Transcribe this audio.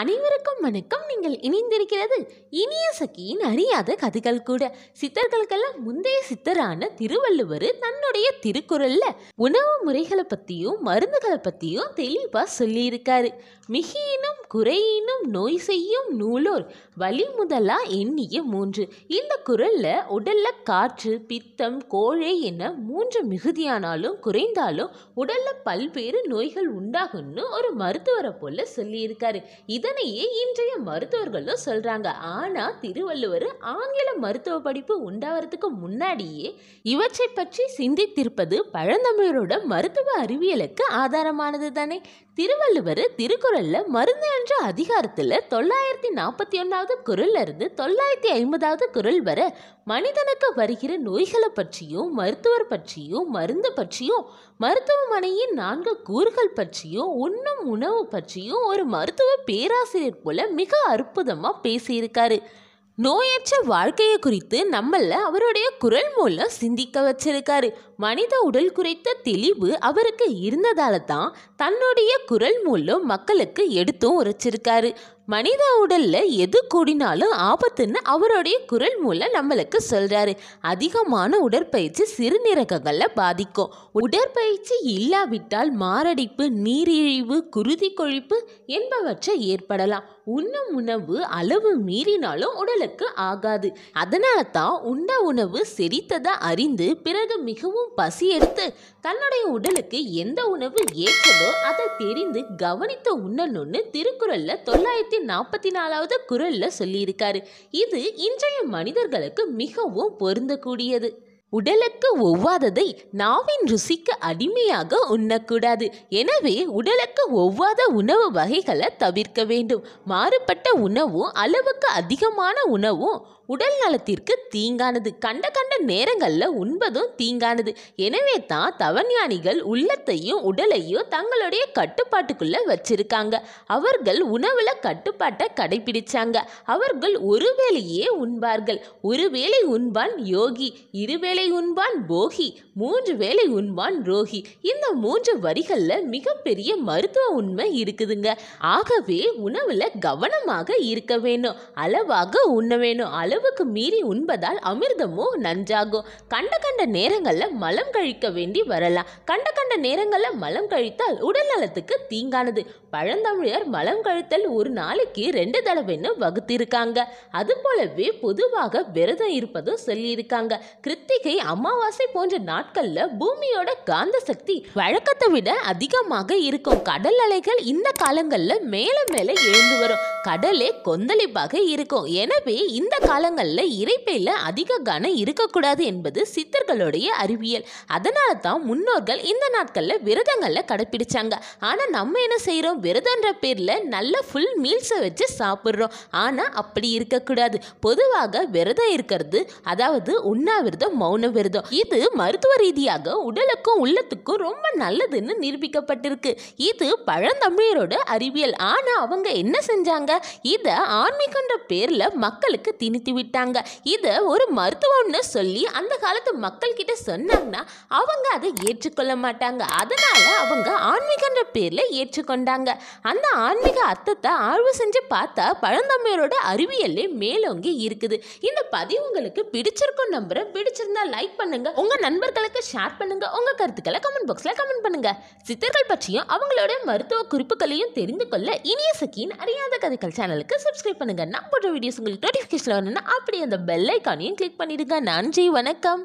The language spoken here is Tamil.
அனைவருக்கும் வணக்கம் நீங்கள் இணைந்திருக்கிறது இனிய சக்கியின் அறியாத கதைகள் கூட சித்தர்களுக்கெல்லாம் முந்தைய சித்தரான திருவள்ளுவர் தன்னுடைய திருக்குறள்ல உணவு முறைகளை பத்தியும் மருந்துகளை பத்தியும் தெளிவா சொல்லியிருக்காரு மிகியினும் குறையினும் நோய் செய்யும் நூலோர் வழி முதலா எண்ணிய மூன்று இந்த குரலில் உடலில் காற்று பித்தம் கோழை என மூன்று மிகுதியானாலும் குறைந்தாலும் உடலில் பல்வேறு நோய்கள் உண்டாகும்னு ஒரு மருத்துவரை போல சொல்லியிருக்காரு இதனையே இன்றைய மருத்துவர்களும் சொல்கிறாங்க ஆனால் திருவள்ளுவர் ஆங்கில மருத்துவ படிப்பு உண்டாவதுக்கு முன்னாடியே இவற்றை பற்றி சிந்தித்திருப்பது பழந்தமிழரோட மருத்துவ அறிவியலுக்கு ஆதாரமானது தானே திருவள்ளுவர் திருக்குறள்ல மருந்து என்ற அதிகாரத்தில் தொள்ளாயிரத்தி நாற்பத்தி ஒன்றாவது குரல்ல இருந்து தொள்ளாயிரத்தி ஐம்பதாவது குரல் வர மனிதனுக்கு வருகிற நோய்களை பற்றியும் மருத்துவர் பற்றியும் மருந்து பற்றியும் மருத்துவமனையின் நான்கு கூறுகள் பற்றியும் உண்ணும் உணவு பற்றியும் ஒரு மருத்துவ பேராசிரியர் போல மிக அற்புதமாக பேசியிருக்காரு நோயற்ற வாழ்க்கையை குறித்து நம்மள அவருடைய குரல் மூலம் சிந்திக்க வச்சிருக்காரு மனித உடல் குறித்த தெளிவு அவருக்கு இருந்ததால தான் தன்னுடைய குரல் மூலம் மக்களுக்கு எடுத்தும் உரைச்சிருக்காரு மனித உடல்ல எது கூடினாலும் ஆபத்துன்னு அவருடைய குரல் மூலம் நம்மளுக்கு சொல்றாரு அதிகமான உடற்பயிற்சி சிறுநீரகங்களை பாதிக்கும் உடற்பயிற்சி இல்லாவிட்டால் மாரடைப்பு நீரிழிவு குருதி கொழிப்பு என்பவற்றை ஏற்படலாம் உண்ணும் உணவு அளவு மீறினாலும் உடலுக்கு ஆகாது அதனால தான் உண்ட உணவு செரித்ததை அறிந்து பிறகு மிகவும் பசி எடுத்து தன்னுடைய உடலுக்கு எந்த உணவு ஏற்றதோ அதை தெரிந்து கவனித்து உண்ணணும்னு திருக்குறள்ல தொள்ளாயிரத்தி நாற்பத்தி நாலாவது குரல்ல சொல்லியிருக்காரு இது இன்றைய மனிதர்களுக்கு மிகவும் பொருந்தக்கூடியது உடலுக்கு ஒவ்வாததை நாவின் ருசிக்கு அடிமையாக உண்ணக்கூடாது எனவே உடலுக்கு ஒவ்வாத உணவு வகைகளை தவிர்க்க வேண்டும் மாறுபட்ட உணவும் அளவுக்கு அதிகமான உணவும் உடல் நலத்திற்கு தீங்கானது கண்ட கண்ட நேரங்களில் உண்பதும் தீங்கானது எனவே தான் தவஞானிகள் உள்ளத்தையும் உடலையும் தங்களுடைய கட்டுப்பாட்டுக்குள்ளே வச்சிருக்காங்க அவர்கள் உணவில் கட்டுப்பாட்டை கடைபிடிச்சாங்க அவர்கள் ஒரு வேளையே உண்பார்கள் ஒரு வேளை உண்பான் யோகி இருவேளை உண்பான் போகி மூன்று வேளை உண்பான் ரோகி இந்த மூன்று வரிகளில் மிகப்பெரிய மருத்துவ உண்மை இருக்குதுங்க ஆகவே உணவில் கவனமாக இருக்க வேணும் அளவாக உண்ண வேணும் அளவு அளவுக்கு மீறி உண்பதால் அமிர்தமோ நஞ்சாகும் கண்ட கண்ட நேரங்களில் மலம் கழிக்க வேண்டி வரலாம் கண்ட கண்ட நேரங்களில் மலம் கழித்தால் உடல் நலத்துக்கு தீங்கானது பழந்தமிழர் மலம் கழித்தல் ஒரு நாளைக்கு ரெண்டு தடவைன்னு வகுத்திருக்காங்க அது போலவே பொதுவாக விரதம் இருப்பதும் சொல்லியிருக்காங்க கிருத்திகை அமாவாசை போன்ற நாட்களில் பூமியோட காந்த சக்தி வழக்கத்தை விட அதிகமாக இருக்கும் கடல் அலைகள் இந்த காலங்களில் மேலே மேலே எழுந்து வரும் கடலே கொந்தளிப்பாக இருக்கும் எனவே இந்த காலங்களில் இறைப்பையில் அதிக கனம் இருக்கக்கூடாது என்பது சித்தர்களுடைய அறிவியல் அதனால தான் முன்னோர்கள் இந்த நாட்களில் விரதங்களில் கடைப்பிடிச்சாங்க ஆனால் நம்ம என்ன செய்கிறோம் விரதன்ற பேரில் நல்ல ஃபுல் மீல்ஸை வச்சு சாப்பிட்றோம் ஆனால் அப்படி இருக்கக்கூடாது பொதுவாக விரதம் இருக்கிறது அதாவது உண்ணாவிரதம் மௌன விரதம் இது மருத்துவ ரீதியாக உடலுக்கும் உள்ளத்துக்கும் ரொம்ப நல்லதுன்னு நிரூபிக்கப்பட்டிருக்கு இது பழந்தமிழரோட அறிவியல் ஆனால் அவங்க என்ன செஞ்சாங்க இதை ஆன்மீகன்ற பேரில் மக்களுக்கு திணித்து விட்டாங்க இதை ஒரு மருத்துவம்னு சொல்லி அந்த காலத்து மக்கள் கிட்ட சொன்னாங்கன்னா அவங்க அதை ஏற்றுக்கொள்ள மாட்டாங்க அதனால அவங்க ஆன்மீகன்ற பேரில் ஏற்றுக்கொண்டாங்க அந்த ஆன்மீக அர்த்தத்தை ஆய்வு செஞ்சு பார்த்தா பழந்தமிழரோட அறிவியலே மேலோங்கி இருக்குது இந்த பதிவு உங்களுக்கு பிடிச்சிருக்கும் நம்புற பிடிச்சிருந்தா லைக் பண்ணுங்க உங்க நண்பர்களுக்கு ஷேர் பண்ணுங்க உங்க கருத்துக்களை கமெண்ட் பாக்ஸ்ல கமெண்ட் பண்ணுங்க சித்தர்கள் பற்றியும் அவங்களோட மருத்துவ குறிப்புகளையும் தெரிந்து கொள்ள இனிய சக்கியின் அறியாத கதை மக்கள் சேனலுக்கு சப்ஸ்கிரைப் பண்ணுங்கள் நம்ம வீடியோஸ் உங்களுக்கு நோட்டிஃபிகேஷன் வரணும்னா அப்படியே அந்த பெல் ஐக்கானையும் கிளிக் பண்ணிடுங்க நன்றி வணக்கம்